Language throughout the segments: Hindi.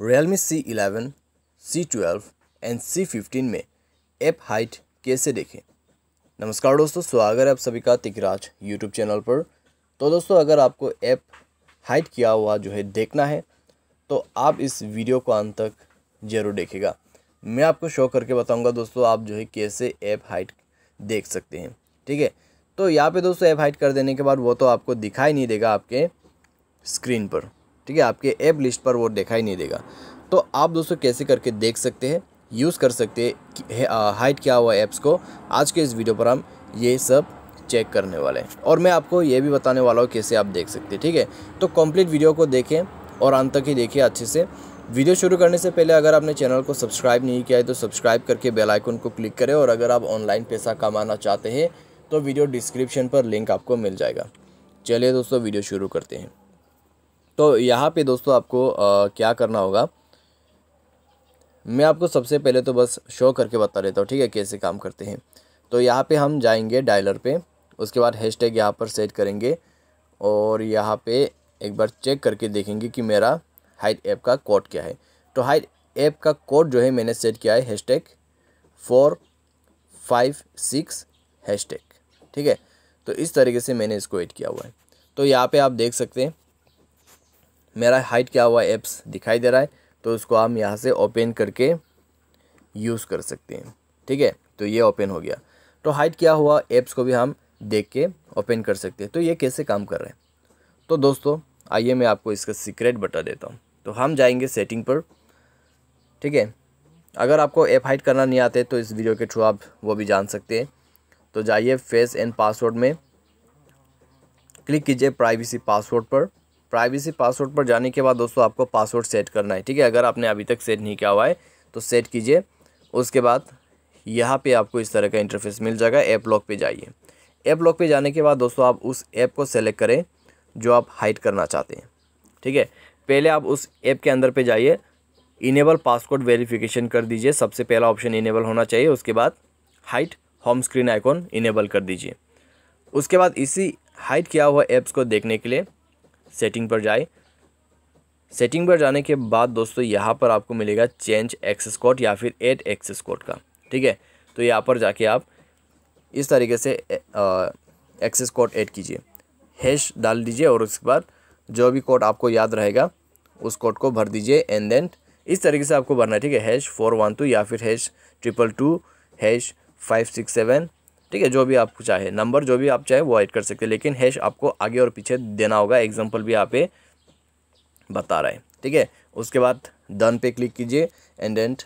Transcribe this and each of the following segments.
C eleven C twelve and C fifteen में ऐप हाइट कैसे देखें नमस्कार दोस्तों स्वागत है आप सभी का तिकराज यूट्यूब चैनल पर तो दोस्तों अगर आपको ऐप हाइट किया हुआ जो है देखना है तो आप इस वीडियो को अंत तक जरूर देखेगा मैं आपको शो करके बताऊंगा दोस्तों आप जो है कैसे ऐप हाइट देख सकते हैं ठीक है तो यहाँ पे दोस्तों ऐप हाइट कर देने के बाद वो तो आपको दिखाई नहीं देगा आपके स्क्रीन पर ठीक है आपके ऐप लिस्ट पर वो दिखाई नहीं देगा तो आप दोस्तों कैसे करके देख सकते हैं यूज़ कर सकते हैं हाइट क्या हुआ ऐप्स को आज के इस वीडियो पर हम ये सब चेक करने वाले हैं और मैं आपको ये भी बताने वाला हूँ कैसे आप देख सकते हैं ठीक है तो कंप्लीट वीडियो को देखें और अंत तक ही देखिए अच्छे से वीडियो शुरू करने से पहले अगर आपने चैनल को सब्सक्राइब नहीं किया है तो सब्सक्राइब करके बेल आइकन को क्लिक करें और अगर आप ऑनलाइन पैसा कमाना चाहते हैं तो वीडियो डिस्क्रिप्शन पर लिंक आपको मिल जाएगा चलिए दोस्तों वीडियो शुरू करते हैं तो यहाँ पे दोस्तों आपको आ, क्या करना होगा मैं आपको सबसे पहले तो बस शो करके बता देता हूँ ठीक है कैसे काम करते हैं तो यहाँ पे हम जाएंगे डायलर पे उसके बाद हैश टैग यहाँ पर सेट करेंगे और यहाँ पे एक बार चेक करके देखेंगे कि मेरा हाइट ऐप का कोड क्या है तो हाइट ऐप का कोड जो है मैंने सेट किया है hash tag four five six hash tag ठीक है तो इस तरीके से मैंने इसको एड किया हुआ है तो यहाँ पे आप देख सकते हैं मेरा हाइट क्या हुआ एप्स दिखाई दे रहा है तो उसको हम यहाँ से ओपन करके यूज़ कर सकते हैं ठीक है तो ये ओपन हो गया तो हाइट क्या हुआ एप्स को भी हम देख के ओपन कर सकते हैं तो ये कैसे काम कर रहे हैं तो दोस्तों आइए मैं आपको इसका सीक्रेट बता देता हूँ तो हम जाएंगे सेटिंग पर ठीक है अगर आपको ऐप हाइट करना नहीं आते तो इस वीडियो के थ्रू आप वो भी जान सकते हैं तो जाइए फेस एंड पासवर्ड में क्लिक कीजिए प्राइवेसी पासवर्ड पर प्राइवेसी पासवर्ड पर जाने के बाद दोस्तों आपको पासवर्ड सेट करना है ठीक है अगर आपने अभी तक सेट नहीं किया हुआ है तो सेट कीजिए उसके बाद यहाँ पे आपको इस तरह का इंटरफेस मिल जाएगा ऐप लॉक पे जाइए ऐप लॉक पे जाने के बाद दोस्तों आप उस ऐप को सेलेक्ट करें जो आप हाइड करना चाहते हैं ठीक है पहले आप उस ऐप के अंदर पे जाइए इनेबल पासवर्ड वेरिफिकेशन कर दीजिए सबसे पहला ऑप्शन इनेबल होना चाहिए उसके बाद hide home screen icon enable कर दीजिए उसके बाद इसी हाइट किया हुआ ऐप्स को देखने के लिए सेटिंग पर जाए सेटिंग पर जाने के बाद दोस्तों यहाँ पर आपको मिलेगा चेंज एक्सेस कोड या फिर एड एक्सेस कोड का ठीक है तो यहाँ पर जाके आप इस तरीके से एक्सेस कोड ऐड कीजिए हैश डाल दीजिए और उसके बाद जो भी कोड आपको याद रहेगा उस कोड को भर दीजिए एंड देन इस तरीके से आपको भरना है ठीक है हैश फोर वन टू या फिर hash triple two hash five six seven ठीक है जो भी आपको चाहे नंबर जो भी आप चाहे वो ऐड कर सकते हैं लेकिन हैश आपको आगे और पीछे देना होगा एग्जाम्पल भी आप बता रहा है ठीक है उसके बाद डन पे क्लिक कीजिए एंड देन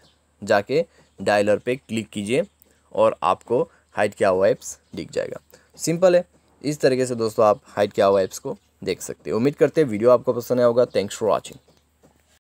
जाके डायलर पे क्लिक कीजिए और आपको हाइट क्या हुआ एप्स दिख जाएगा सिंपल है इस तरीके से दोस्तों आप हाइट क्या हुआ एप्स को देख सकते हैं उम्मीद करते हैं वीडियो आपको पसंद आया होगा थैंक्स फॉर वॉचिंग